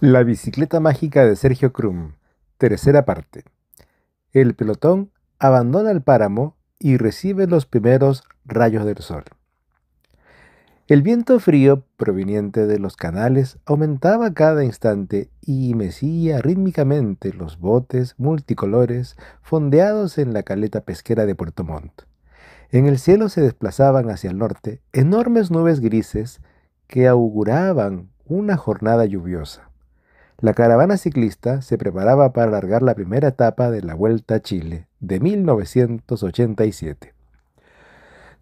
La bicicleta mágica de Sergio Krum, tercera parte. El pelotón abandona el páramo y recibe los primeros rayos del sol. El viento frío proveniente de los canales aumentaba cada instante y mecía rítmicamente los botes multicolores fondeados en la caleta pesquera de Puerto Montt. En el cielo se desplazaban hacia el norte enormes nubes grises que auguraban una jornada lluviosa la caravana ciclista se preparaba para alargar la primera etapa de la Vuelta a Chile de 1987.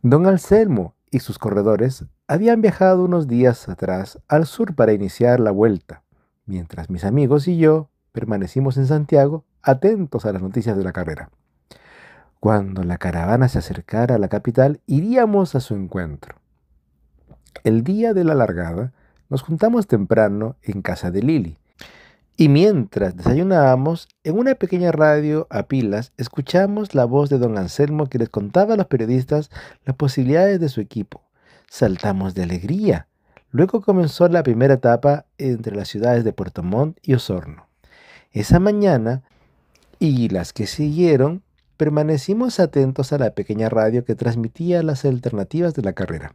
Don Anselmo y sus corredores habían viajado unos días atrás al sur para iniciar la vuelta, mientras mis amigos y yo permanecimos en Santiago atentos a las noticias de la carrera. Cuando la caravana se acercara a la capital, iríamos a su encuentro. El día de la largada, nos juntamos temprano en casa de Lili, y mientras desayunábamos, en una pequeña radio a pilas, escuchamos la voz de don Anselmo que les contaba a los periodistas las posibilidades de su equipo. Saltamos de alegría. Luego comenzó la primera etapa entre las ciudades de Puerto Montt y Osorno. Esa mañana y las que siguieron, permanecimos atentos a la pequeña radio que transmitía las alternativas de la carrera.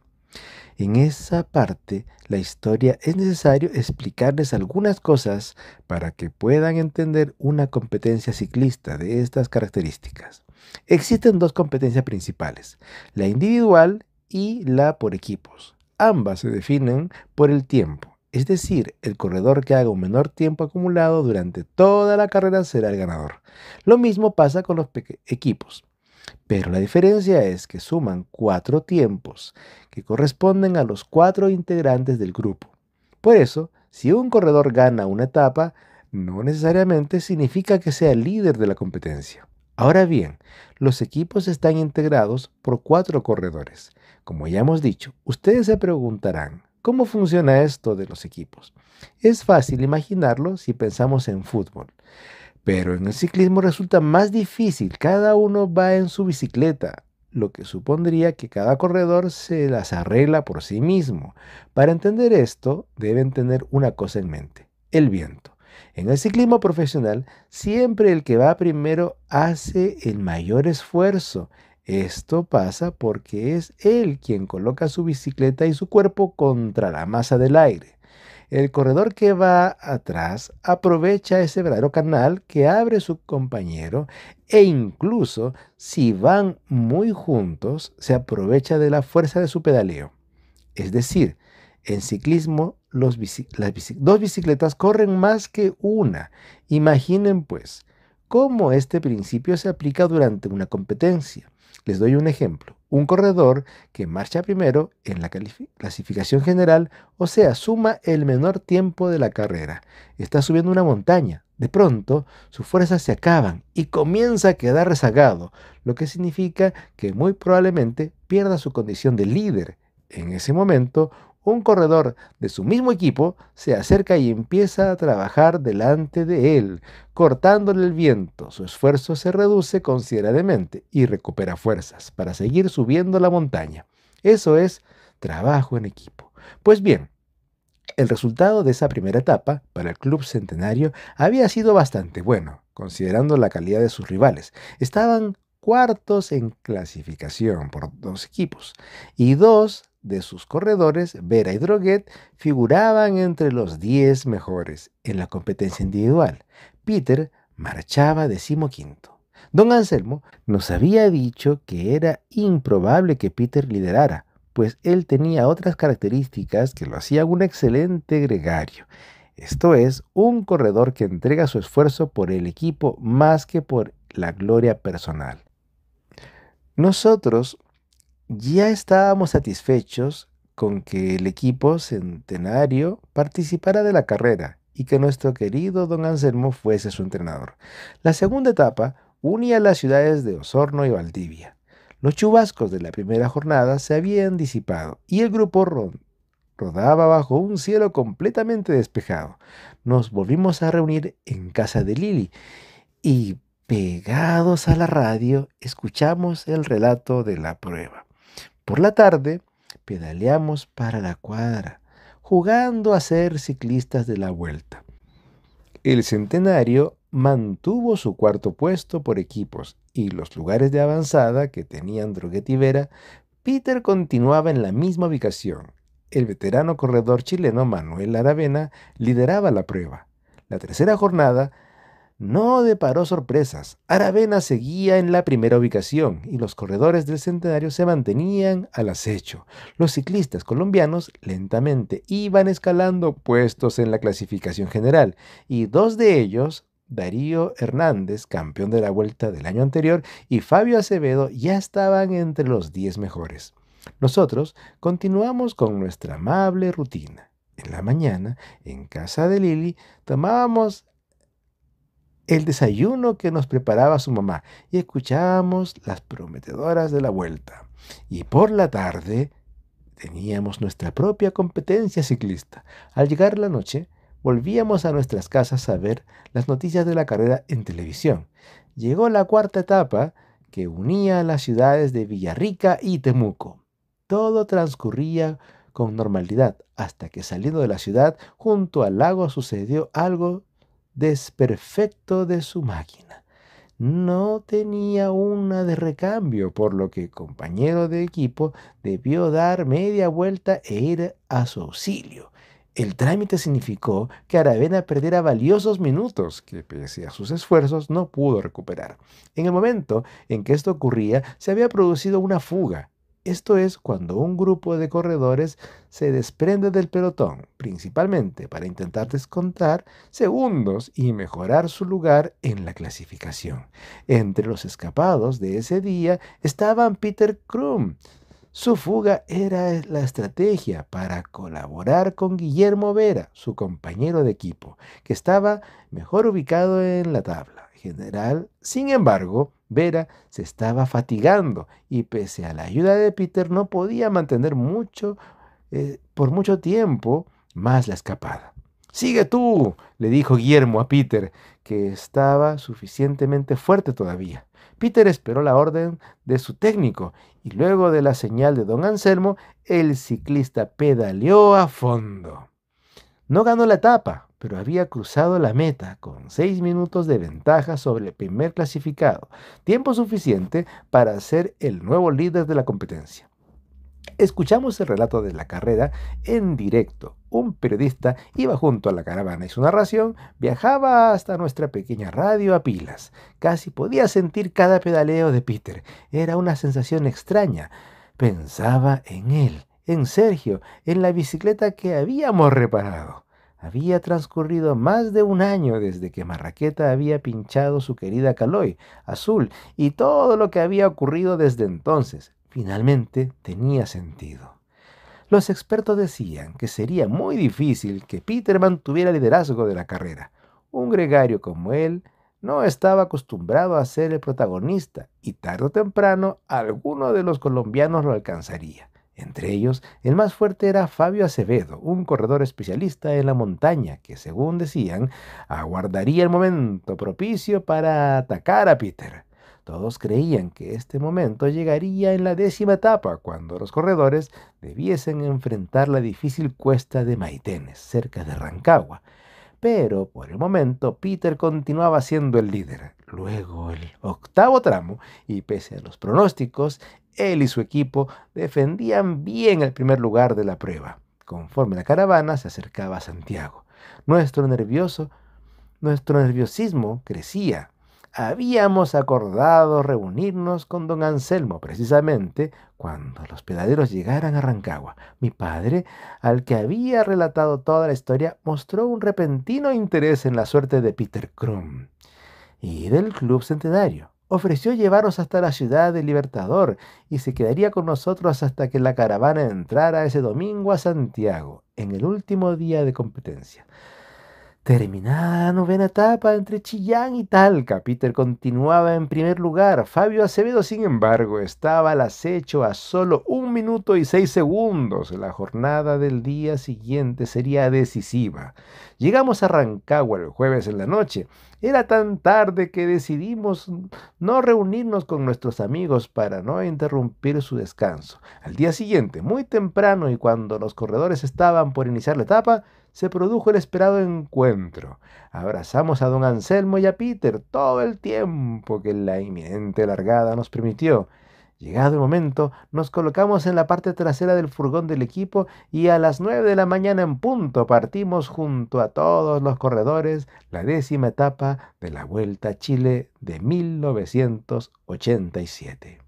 En esa parte, la historia es necesario explicarles algunas cosas para que puedan entender una competencia ciclista de estas características. Existen dos competencias principales, la individual y la por equipos. Ambas se definen por el tiempo, es decir, el corredor que haga un menor tiempo acumulado durante toda la carrera será el ganador. Lo mismo pasa con los equipos. Pero la diferencia es que suman cuatro tiempos que corresponden a los cuatro integrantes del grupo. Por eso, si un corredor gana una etapa, no necesariamente significa que sea el líder de la competencia. Ahora bien, los equipos están integrados por cuatro corredores. Como ya hemos dicho, ustedes se preguntarán, ¿cómo funciona esto de los equipos? Es fácil imaginarlo si pensamos en fútbol. Pero en el ciclismo resulta más difícil, cada uno va en su bicicleta, lo que supondría que cada corredor se las arregla por sí mismo. Para entender esto, deben tener una cosa en mente, el viento. En el ciclismo profesional, siempre el que va primero hace el mayor esfuerzo. Esto pasa porque es él quien coloca su bicicleta y su cuerpo contra la masa del aire. El corredor que va atrás aprovecha ese verdadero canal que abre su compañero e incluso si van muy juntos se aprovecha de la fuerza de su pedaleo. Es decir, en ciclismo dos bicicletas corren más que una. Imaginen pues cómo este principio se aplica durante una competencia. Les doy un ejemplo un corredor que marcha primero en la clasificación general, o sea, suma el menor tiempo de la carrera. Está subiendo una montaña. De pronto, sus fuerzas se acaban y comienza a quedar rezagado, lo que significa que muy probablemente pierda su condición de líder. En ese momento, un corredor de su mismo equipo se acerca y empieza a trabajar delante de él, cortándole el viento. Su esfuerzo se reduce considerablemente y recupera fuerzas para seguir subiendo la montaña. Eso es trabajo en equipo. Pues bien, el resultado de esa primera etapa para el Club Centenario había sido bastante bueno, considerando la calidad de sus rivales. Estaban cuartos en clasificación por dos equipos y dos de sus corredores, Vera y Droguet figuraban entre los 10 mejores en la competencia individual. Peter marchaba decimoquinto. Don Anselmo nos había dicho que era improbable que Peter liderara, pues él tenía otras características que lo hacían un excelente gregario, esto es, un corredor que entrega su esfuerzo por el equipo más que por la gloria personal. Nosotros ya estábamos satisfechos con que el equipo centenario participara de la carrera y que nuestro querido don Anselmo fuese su entrenador. La segunda etapa unía las ciudades de Osorno y Valdivia. Los chubascos de la primera jornada se habían disipado y el grupo rodaba bajo un cielo completamente despejado. Nos volvimos a reunir en casa de Lili y, pegados a la radio, escuchamos el relato de la prueba. Por la tarde pedaleamos para la cuadra, jugando a ser ciclistas de la vuelta. El centenario mantuvo su cuarto puesto por equipos y los lugares de avanzada que tenían Droguetti Vera, Peter continuaba en la misma ubicación. El veterano corredor chileno Manuel Aravena lideraba la prueba. La tercera jornada no deparó sorpresas. Aravena seguía en la primera ubicación y los corredores del centenario se mantenían al acecho. Los ciclistas colombianos lentamente iban escalando puestos en la clasificación general y dos de ellos, Darío Hernández, campeón de la vuelta del año anterior, y Fabio Acevedo ya estaban entre los 10 mejores. Nosotros continuamos con nuestra amable rutina. En la mañana, en casa de Lili, tomábamos el desayuno que nos preparaba su mamá y escuchábamos las prometedoras de la vuelta. Y por la tarde teníamos nuestra propia competencia ciclista. Al llegar la noche, volvíamos a nuestras casas a ver las noticias de la carrera en televisión. Llegó la cuarta etapa que unía las ciudades de Villarrica y Temuco. Todo transcurría con normalidad hasta que saliendo de la ciudad junto al lago sucedió algo desperfecto de su máquina. No tenía una de recambio, por lo que el compañero de equipo debió dar media vuelta e ir a su auxilio. El trámite significó que Aravena perdiera valiosos minutos que, pese a sus esfuerzos, no pudo recuperar. En el momento en que esto ocurría, se había producido una fuga. Esto es cuando un grupo de corredores se desprende del pelotón, principalmente para intentar descontar segundos y mejorar su lugar en la clasificación. Entre los escapados de ese día estaban Peter Krum. Su fuga era la estrategia para colaborar con Guillermo Vera, su compañero de equipo, que estaba mejor ubicado en la tabla general. Sin embargo, Vera se estaba fatigando y pese a la ayuda de Peter no podía mantener mucho, eh, por mucho tiempo más la escapada. Sigue tú, le dijo Guillermo a Peter, que estaba suficientemente fuerte todavía. Peter esperó la orden de su técnico y luego de la señal de don Anselmo, el ciclista pedaleó a fondo. No ganó la etapa, pero había cruzado la meta con seis minutos de ventaja sobre el primer clasificado, tiempo suficiente para ser el nuevo líder de la competencia. Escuchamos el relato de la carrera en directo. Un periodista iba junto a la caravana y su narración viajaba hasta nuestra pequeña radio a pilas. Casi podía sentir cada pedaleo de Peter. Era una sensación extraña. Pensaba en él, en Sergio, en la bicicleta que habíamos reparado. Había transcurrido más de un año desde que Marraqueta había pinchado su querida Caloy, azul, y todo lo que había ocurrido desde entonces finalmente tenía sentido. Los expertos decían que sería muy difícil que Peterman tuviera liderazgo de la carrera. Un gregario como él no estaba acostumbrado a ser el protagonista y tarde o temprano alguno de los colombianos lo alcanzaría. Entre ellos, el más fuerte era Fabio Acevedo, un corredor especialista en la montaña que, según decían, aguardaría el momento propicio para atacar a Peter. Todos creían que este momento llegaría en la décima etapa, cuando los corredores debiesen enfrentar la difícil cuesta de Maitenes, cerca de Rancagua. Pero por el momento Peter continuaba siendo el líder. Luego el octavo tramo, y pese a los pronósticos, él y su equipo defendían bien el primer lugar de la prueba. Conforme la caravana se acercaba a Santiago, nuestro nervioso, nuestro nerviosismo crecía. Habíamos acordado reunirnos con don Anselmo precisamente cuando los pedaderos llegaran a Rancagua. Mi padre, al que había relatado toda la historia, mostró un repentino interés en la suerte de Peter Krum y del Club Centenario. Ofreció llevarnos hasta la ciudad de Libertador y se quedaría con nosotros hasta que la caravana entrara ese domingo a Santiago, en el último día de competencia. Terminada la novena etapa entre Chillán y Talca, Peter continuaba en primer lugar. Fabio Acevedo, sin embargo, estaba al acecho a solo un minuto y seis segundos. La jornada del día siguiente sería decisiva. Llegamos a Rancagua el jueves en la noche. Era tan tarde que decidimos no reunirnos con nuestros amigos para no interrumpir su descanso. Al día siguiente, muy temprano y cuando los corredores estaban por iniciar la etapa, se produjo el esperado encuentro. Abrazamos a don Anselmo y a Peter todo el tiempo que la inminente largada nos permitió. Llegado el momento, nos colocamos en la parte trasera del furgón del equipo y a las nueve de la mañana en punto partimos junto a todos los corredores la décima etapa de la Vuelta a Chile de 1987.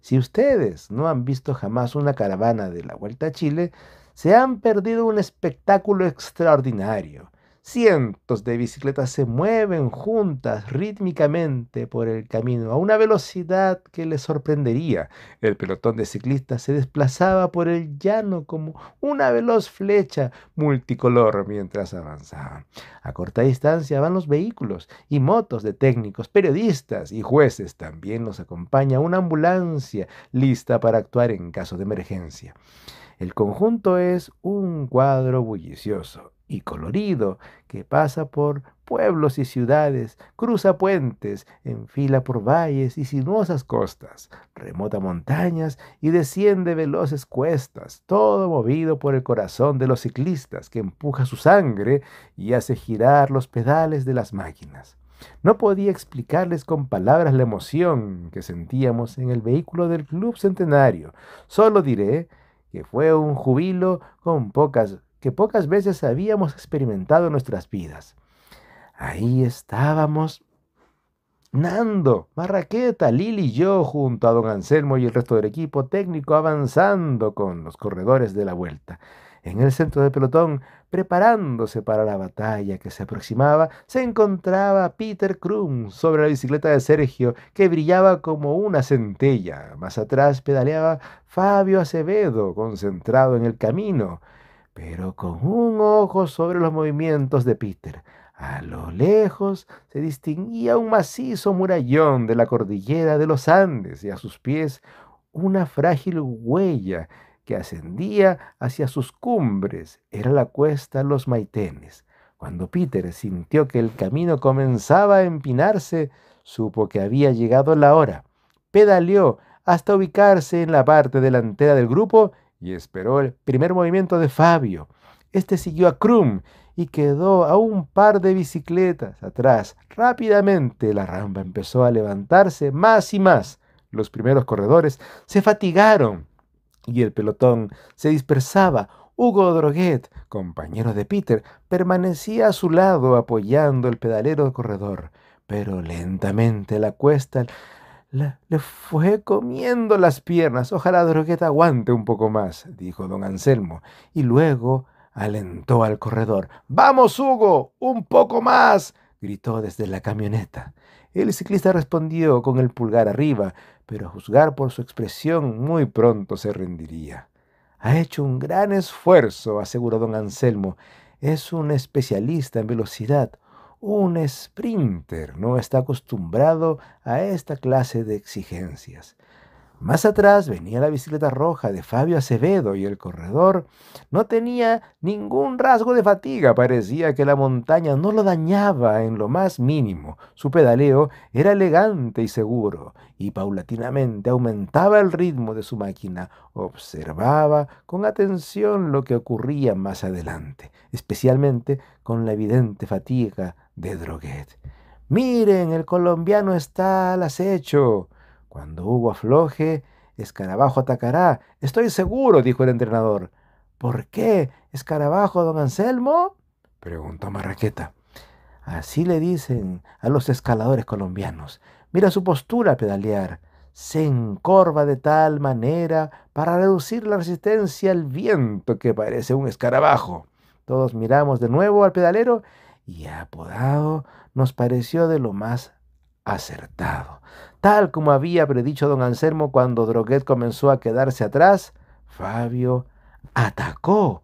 Si ustedes no han visto jamás una caravana de la Vuelta a Chile, se han perdido un espectáculo extraordinario. Cientos de bicicletas se mueven juntas rítmicamente por el camino a una velocidad que les sorprendería. El pelotón de ciclistas se desplazaba por el llano como una veloz flecha multicolor mientras avanzaban. A corta distancia van los vehículos y motos de técnicos, periodistas y jueces. También nos acompaña una ambulancia lista para actuar en caso de emergencia. El conjunto es un cuadro bullicioso y colorido que pasa por pueblos y ciudades, cruza puentes, enfila por valles y sinuosas costas, remota montañas y desciende veloces cuestas, todo movido por el corazón de los ciclistas que empuja su sangre y hace girar los pedales de las máquinas. No podía explicarles con palabras la emoción que sentíamos en el vehículo del Club Centenario. Solo diré que fue un jubilo con pocas, que pocas veces habíamos experimentado en nuestras vidas. Ahí estábamos Nando, Marraqueta, Lili y yo, junto a don Anselmo y el resto del equipo técnico, avanzando con los corredores de la vuelta. En el centro del pelotón, preparándose para la batalla que se aproximaba, se encontraba Peter Krum sobre la bicicleta de Sergio, que brillaba como una centella. Más atrás pedaleaba Fabio Acevedo, concentrado en el camino, pero con un ojo sobre los movimientos de Peter. A lo lejos se distinguía un macizo murallón de la cordillera de los Andes y a sus pies una frágil huella que ascendía hacia sus cumbres. Era la cuesta Los Maitenes. Cuando Peter sintió que el camino comenzaba a empinarse, supo que había llegado la hora. Pedaleó hasta ubicarse en la parte delantera del grupo y esperó el primer movimiento de Fabio. Este siguió a Krum y quedó a un par de bicicletas atrás. Rápidamente la rampa empezó a levantarse más y más. Los primeros corredores se fatigaron y el pelotón se dispersaba, Hugo Droguet, compañero de Peter, permanecía a su lado apoyando el pedalero del corredor, pero lentamente la cuesta le fue comiendo las piernas. Ojalá Droguet aguante un poco más, dijo don Anselmo, y luego alentó al corredor. Vamos, Hugo, un poco más gritó desde la camioneta. El ciclista respondió con el pulgar arriba, pero a juzgar por su expresión muy pronto se rendiría. Ha hecho un gran esfuerzo, aseguró don Anselmo. Es un especialista en velocidad, un sprinter. No está acostumbrado a esta clase de exigencias. Más atrás venía la bicicleta roja de Fabio Acevedo y el corredor no tenía ningún rasgo de fatiga, parecía que la montaña no lo dañaba en lo más mínimo. Su pedaleo era elegante y seguro, y paulatinamente aumentaba el ritmo de su máquina. Observaba con atención lo que ocurría más adelante, especialmente con la evidente fatiga de Droguet. Miren, el colombiano está al acecho. Cuando Hugo afloje, Escarabajo atacará. Estoy seguro, dijo el entrenador. ¿Por qué, Escarabajo, don Anselmo? preguntó Marraqueta. Así le dicen a los escaladores colombianos. Mira su postura a pedalear. Se encorva de tal manera para reducir la resistencia al viento que parece un escarabajo. Todos miramos de nuevo al pedalero y apodado nos pareció de lo más acertado. Tal como había predicho don Anselmo cuando Droguet comenzó a quedarse atrás, Fabio atacó,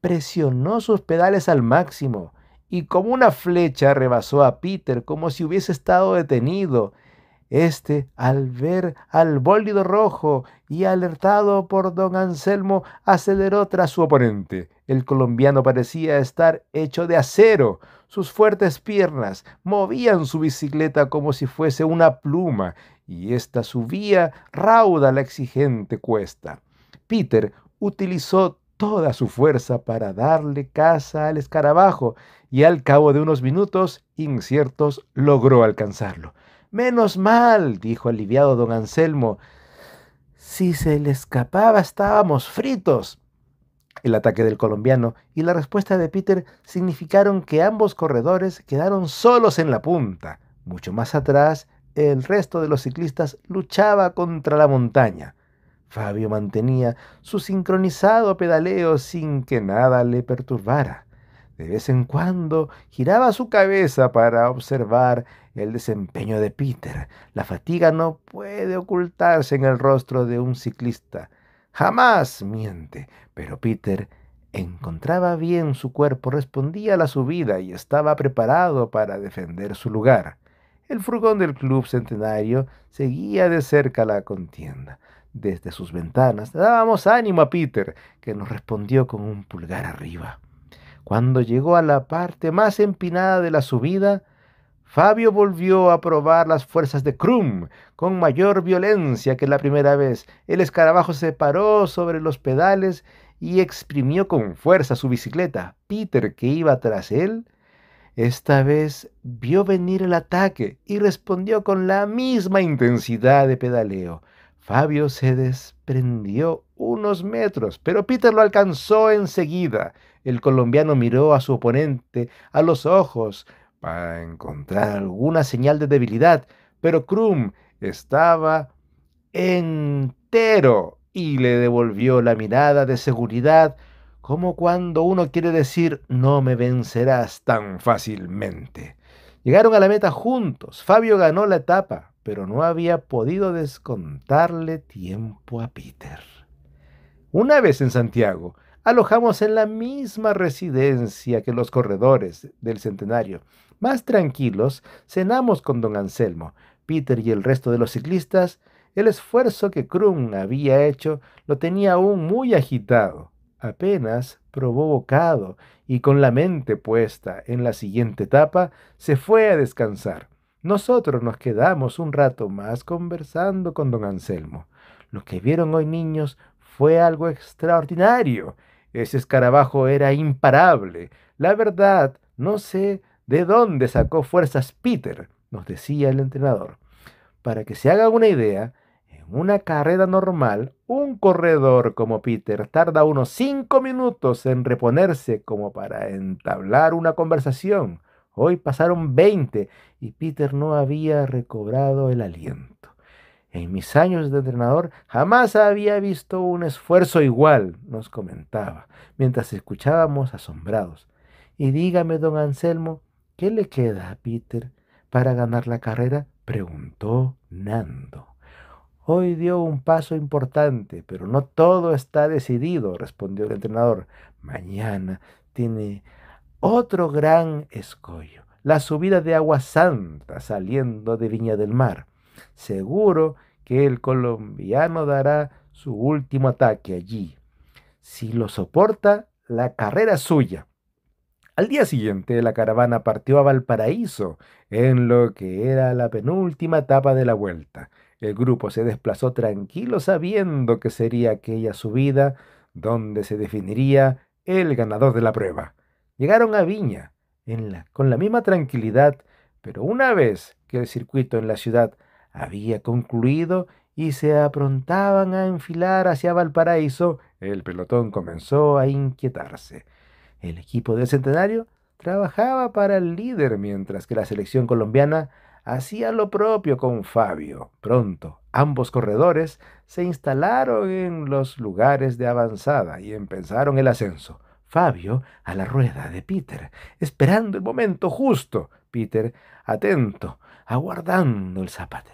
presionó sus pedales al máximo y como una flecha rebasó a Peter como si hubiese estado detenido. Este, al ver al bólido rojo y alertado por don Anselmo, aceleró tras su oponente. El colombiano parecía estar hecho de acero. Sus fuertes piernas movían su bicicleta como si fuese una pluma, y ésta subía rauda la exigente cuesta. Peter utilizó toda su fuerza para darle caza al escarabajo, y al cabo de unos minutos inciertos logró alcanzarlo. Menos mal, dijo aliviado don Anselmo. Si se le escapaba estábamos fritos. El ataque del colombiano y la respuesta de Peter significaron que ambos corredores quedaron solos en la punta. Mucho más atrás, el resto de los ciclistas luchaba contra la montaña. Fabio mantenía su sincronizado pedaleo sin que nada le perturbara. De vez en cuando giraba su cabeza para observar el desempeño de Peter. La fatiga no puede ocultarse en el rostro de un ciclista jamás miente. Pero Peter encontraba bien su cuerpo, respondía a la subida y estaba preparado para defender su lugar. El furgón del Club Centenario seguía de cerca la contienda. Desde sus ventanas dábamos ánimo a Peter, que nos respondió con un pulgar arriba. Cuando llegó a la parte más empinada de la subida, Fabio volvió a probar las fuerzas de Krum con mayor violencia que la primera vez. El escarabajo se paró sobre los pedales y exprimió con fuerza su bicicleta. Peter, que iba tras él, esta vez vio venir el ataque y respondió con la misma intensidad de pedaleo. Fabio se desprendió unos metros, pero Peter lo alcanzó enseguida. El colombiano miró a su oponente a los ojos, para encontrar alguna señal de debilidad, pero Krum estaba entero y le devolvió la mirada de seguridad, como cuando uno quiere decir no me vencerás tan fácilmente. Llegaron a la meta juntos, Fabio ganó la etapa, pero no había podido descontarle tiempo a Peter. Una vez en Santiago, alojamos en la misma residencia que los corredores del centenario más tranquilos, cenamos con don Anselmo, Peter y el resto de los ciclistas. El esfuerzo que Krum había hecho lo tenía aún muy agitado. Apenas probó bocado y con la mente puesta en la siguiente etapa, se fue a descansar. Nosotros nos quedamos un rato más conversando con don Anselmo. Lo que vieron hoy niños fue algo extraordinario. Ese escarabajo era imparable. La verdad, no sé ¿De dónde sacó fuerzas Peter? nos decía el entrenador. Para que se haga una idea, en una carrera normal, un corredor como Peter tarda unos cinco minutos en reponerse como para entablar una conversación. Hoy pasaron veinte y Peter no había recobrado el aliento. En mis años de entrenador jamás había visto un esfuerzo igual, nos comentaba, mientras escuchábamos asombrados. Y dígame, don Anselmo, ¿Qué le queda a Peter para ganar la carrera? preguntó Nando. Hoy dio un paso importante, pero no todo está decidido, respondió el entrenador. Mañana tiene otro gran escollo, la subida de Agua Santa saliendo de Viña del Mar. Seguro que el colombiano dará su último ataque allí. Si lo soporta, la carrera suya. Al día siguiente, la caravana partió a Valparaíso, en lo que era la penúltima etapa de la vuelta. El grupo se desplazó tranquilo sabiendo que sería aquella subida donde se definiría el ganador de la prueba. Llegaron a Viña con la misma tranquilidad, pero una vez que el circuito en la ciudad había concluido y se aprontaban a enfilar hacia Valparaíso, el pelotón comenzó a inquietarse. El equipo del centenario trabajaba para el líder mientras que la selección colombiana hacía lo propio con Fabio. Pronto, ambos corredores se instalaron en los lugares de avanzada y empezaron el ascenso. Fabio a la rueda de Peter, esperando el momento justo. Peter, atento, aguardando el zapate,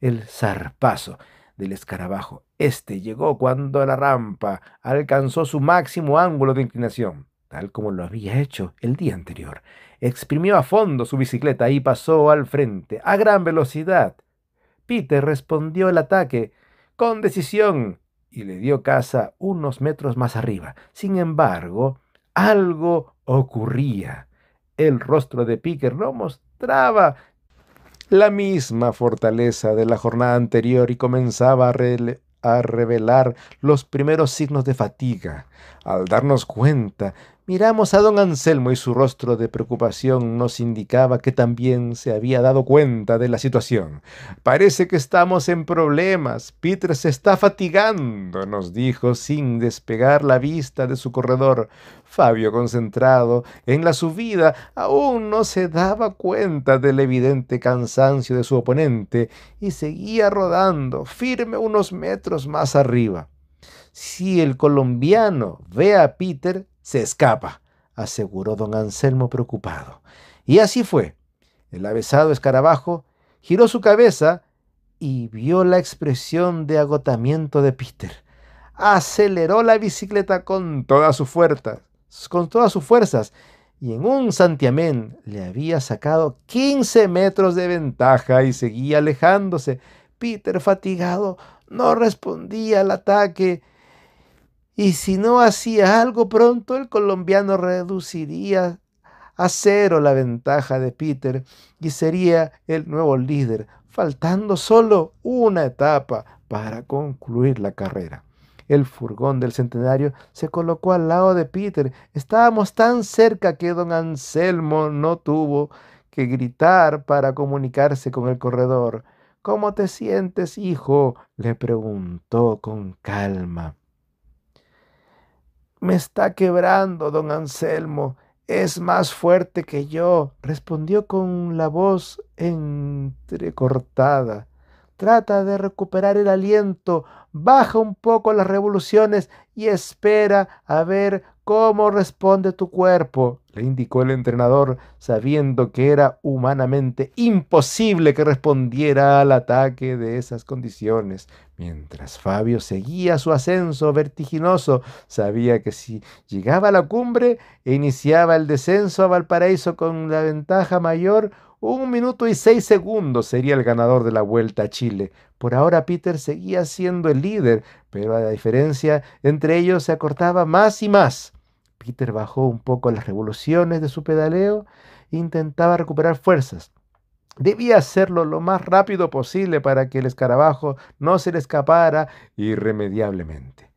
el zarpazo del escarabajo. Este llegó cuando la rampa alcanzó su máximo ángulo de inclinación tal como lo había hecho el día anterior. Exprimió a fondo su bicicleta y pasó al frente, a gran velocidad. Peter respondió el ataque con decisión y le dio caza unos metros más arriba. Sin embargo, algo ocurría. El rostro de Peter no mostraba la misma fortaleza de la jornada anterior y comenzaba a revelar los primeros signos de fatiga. Al darnos cuenta, Miramos a don Anselmo y su rostro de preocupación nos indicaba que también se había dado cuenta de la situación. Parece que estamos en problemas. Peter se está fatigando, nos dijo sin despegar la vista de su corredor. Fabio, concentrado en la subida, aún no se daba cuenta del evidente cansancio de su oponente y seguía rodando, firme unos metros más arriba. Si el colombiano ve a Peter, se escapa, aseguró don Anselmo preocupado. Y así fue. El avesado escarabajo giró su cabeza y vio la expresión de agotamiento de Peter. Aceleró la bicicleta con todas sus fuerzas, con todas sus fuerzas, y en un santiamén le había sacado 15 metros de ventaja y seguía alejándose. Peter, fatigado, no respondía al ataque y si no hacía algo pronto, el colombiano reduciría a cero la ventaja de Peter y sería el nuevo líder, faltando solo una etapa para concluir la carrera. El furgón del centenario se colocó al lado de Peter. Estábamos tan cerca que don Anselmo no tuvo que gritar para comunicarse con el corredor. ¿Cómo te sientes, hijo? le preguntó con calma. Me está quebrando, don Anselmo. Es más fuerte que yo, respondió con la voz entrecortada. Trata de recuperar el aliento, baja un poco las revoluciones y espera a ver ¿Cómo responde tu cuerpo? le indicó el entrenador, sabiendo que era humanamente imposible que respondiera al ataque de esas condiciones. Mientras Fabio seguía su ascenso vertiginoso, sabía que si llegaba a la cumbre e iniciaba el descenso a Valparaíso con la ventaja mayor, un minuto y seis segundos sería el ganador de la Vuelta a Chile. Por ahora Peter seguía siendo el líder, pero la diferencia entre ellos se acortaba más y más. Peter bajó un poco las revoluciones de su pedaleo e intentaba recuperar fuerzas. Debía hacerlo lo más rápido posible para que el escarabajo no se le escapara irremediablemente.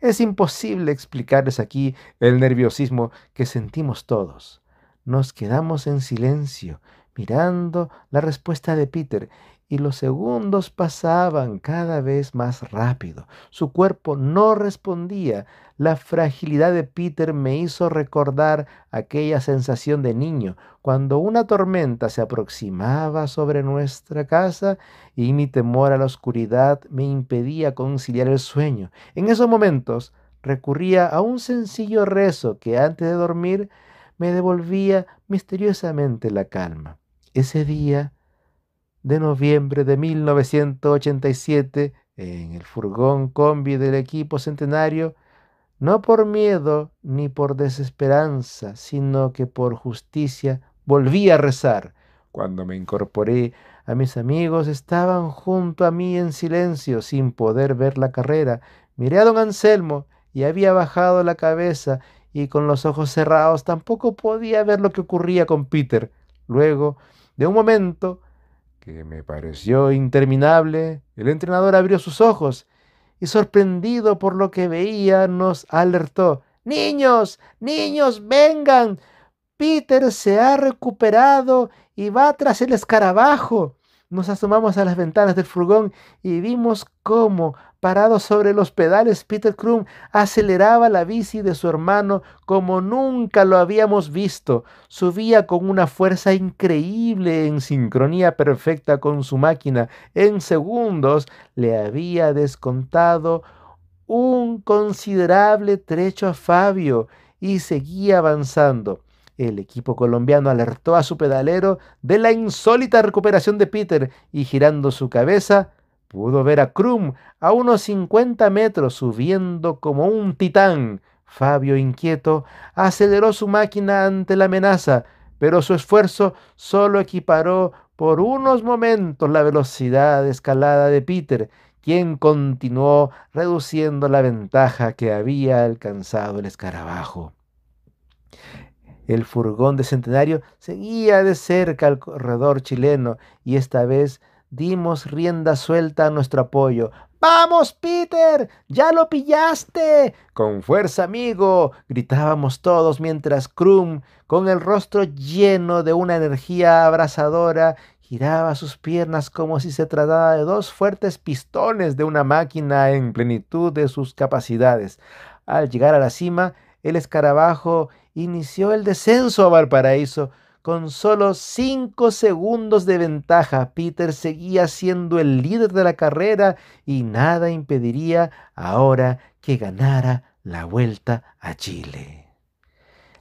Es imposible explicarles aquí el nerviosismo que sentimos todos. Nos quedamos en silencio, mirando la respuesta de Peter, y los segundos pasaban cada vez más rápido. Su cuerpo no respondía. La fragilidad de Peter me hizo recordar aquella sensación de niño, cuando una tormenta se aproximaba sobre nuestra casa y mi temor a la oscuridad me impedía conciliar el sueño. En esos momentos recurría a un sencillo rezo que antes de dormir me devolvía misteriosamente la calma. Ese día de noviembre de 1987 en el furgón combi del equipo centenario, no por miedo ni por desesperanza, sino que por justicia volví a rezar. Cuando me incorporé, a mis amigos estaban junto a mí en silencio, sin poder ver la carrera. Miré a don Anselmo y había bajado la cabeza y con los ojos cerrados tampoco podía ver lo que ocurría con Peter. Luego, de un momento, que me pareció interminable, el entrenador abrió sus ojos y sorprendido por lo que veía nos alertó. Niños, niños, vengan. Peter se ha recuperado y va tras el escarabajo. Nos asomamos a las ventanas del furgón y vimos cómo, parado sobre los pedales, Peter Krum aceleraba la bici de su hermano como nunca lo habíamos visto. Subía con una fuerza increíble en sincronía perfecta con su máquina. En segundos le había descontado un considerable trecho a Fabio y seguía avanzando. El equipo colombiano alertó a su pedalero de la insólita recuperación de Peter y girando su cabeza pudo ver a Krum a unos 50 metros subiendo como un titán. Fabio, inquieto, aceleró su máquina ante la amenaza, pero su esfuerzo solo equiparó por unos momentos la velocidad de escalada de Peter, quien continuó reduciendo la ventaja que había alcanzado el escarabajo. El furgón de Centenario seguía de cerca al corredor chileno y esta vez dimos rienda suelta a nuestro apoyo. ¡Vamos, Peter! ¡Ya lo pillaste! ¡Con fuerza, amigo! gritábamos todos mientras Krum, con el rostro lleno de una energía abrasadora, giraba sus piernas como si se tratara de dos fuertes pistones de una máquina en plenitud de sus capacidades. Al llegar a la cima, el escarabajo inició el descenso a Valparaíso con solo cinco segundos de ventaja. Peter seguía siendo el líder de la carrera y nada impediría ahora que ganara la vuelta a Chile.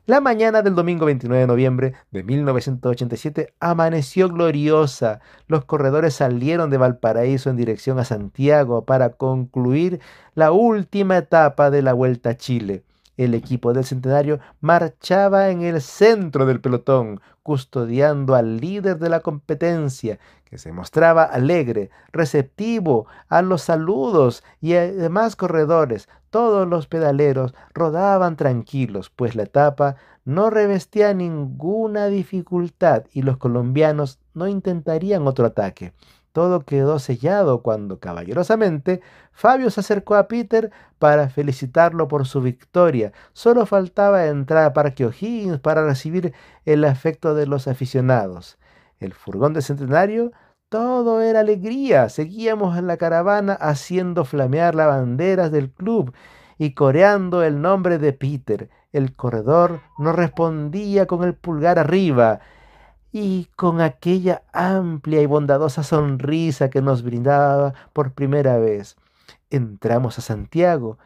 La mañana del domingo 29 de noviembre de 1987 amaneció gloriosa. Los corredores salieron de Valparaíso en dirección a Santiago para concluir la última etapa de la Vuelta a Chile. El equipo del centenario marchaba en el centro del pelotón, custodiando al líder de la competencia, que se mostraba alegre, receptivo a los saludos y a demás corredores. Todos los pedaleros rodaban tranquilos, pues la etapa no revestía ninguna dificultad y los colombianos no intentarían otro ataque. Todo quedó sellado cuando caballerosamente Fabio se acercó a Peter para felicitarlo por su victoria. Solo faltaba entrar a Parque O'Higgins para recibir el afecto de los aficionados. El furgón de centenario todo era alegría. Seguíamos en la caravana haciendo flamear las banderas del club y coreando el nombre de Peter. El corredor no respondía con el pulgar arriba y con aquella amplia y bondadosa sonrisa que nos brindaba por primera vez. Entramos a Santiago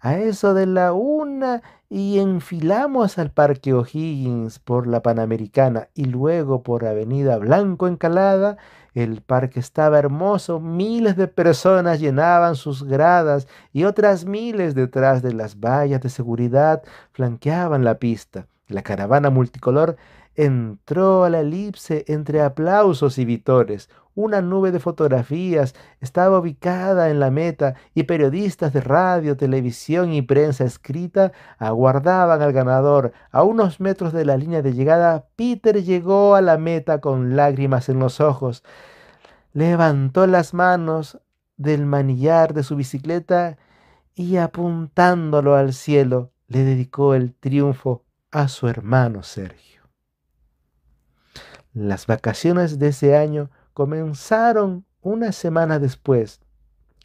a eso de la una y enfilamos al Parque O'Higgins por la Panamericana y luego por Avenida Blanco Encalada. El parque estaba hermoso, miles de personas llenaban sus gradas y otras miles detrás de las vallas de seguridad flanqueaban la pista. La caravana multicolor entró a la elipse entre aplausos y vitores. Una nube de fotografías estaba ubicada en la meta y periodistas de radio, televisión y prensa escrita aguardaban al ganador. A unos metros de la línea de llegada, Peter llegó a la meta con lágrimas en los ojos. Levantó las manos del manillar de su bicicleta y apuntándolo al cielo, le dedicó el triunfo a su hermano Sergio. Las vacaciones de ese año comenzaron una semana después.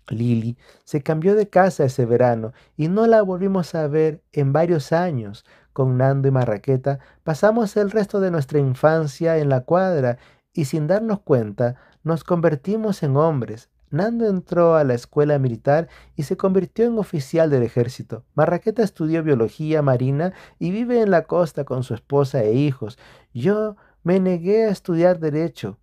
Lily se cambió de casa ese verano y no la volvimos a ver en varios años. Con Nando y Marraqueta pasamos el resto de nuestra infancia en la cuadra y sin darnos cuenta nos convertimos en hombres. Nando entró a la escuela militar y se convirtió en oficial del ejército. Marraqueta estudió biología marina y vive en la costa con su esposa e hijos. Yo me negué a estudiar derecho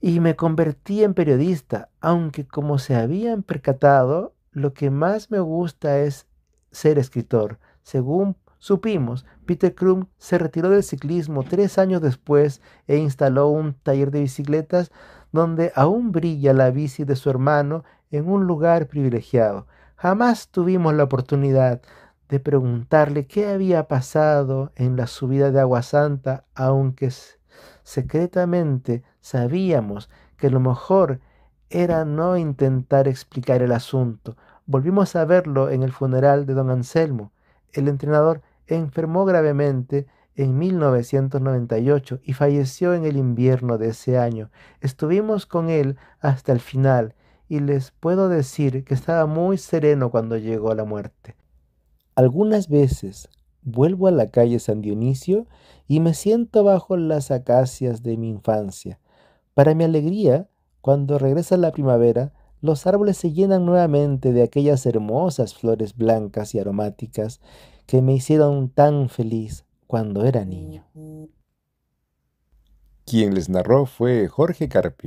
y me convertí en periodista, aunque como se habían percatado, lo que más me gusta es ser escritor. Según supimos, Peter Krum se retiró del ciclismo tres años después e instaló un taller de bicicletas donde aún brilla la bici de su hermano en un lugar privilegiado. Jamás tuvimos la oportunidad de preguntarle qué había pasado en la subida de Agua Santa, aunque secretamente sabíamos que lo mejor era no intentar explicar el asunto. Volvimos a verlo en el funeral de don Anselmo. El entrenador enfermó gravemente en 1998 y falleció en el invierno de ese año. Estuvimos con él hasta el final y les puedo decir que estaba muy sereno cuando llegó la muerte. Algunas veces vuelvo a la calle San Dionisio y me siento bajo las acacias de mi infancia. Para mi alegría, cuando regresa la primavera, los árboles se llenan nuevamente de aquellas hermosas flores blancas y aromáticas que me hicieron tan feliz cuando era niño. Quien les narró fue Jorge Carpio.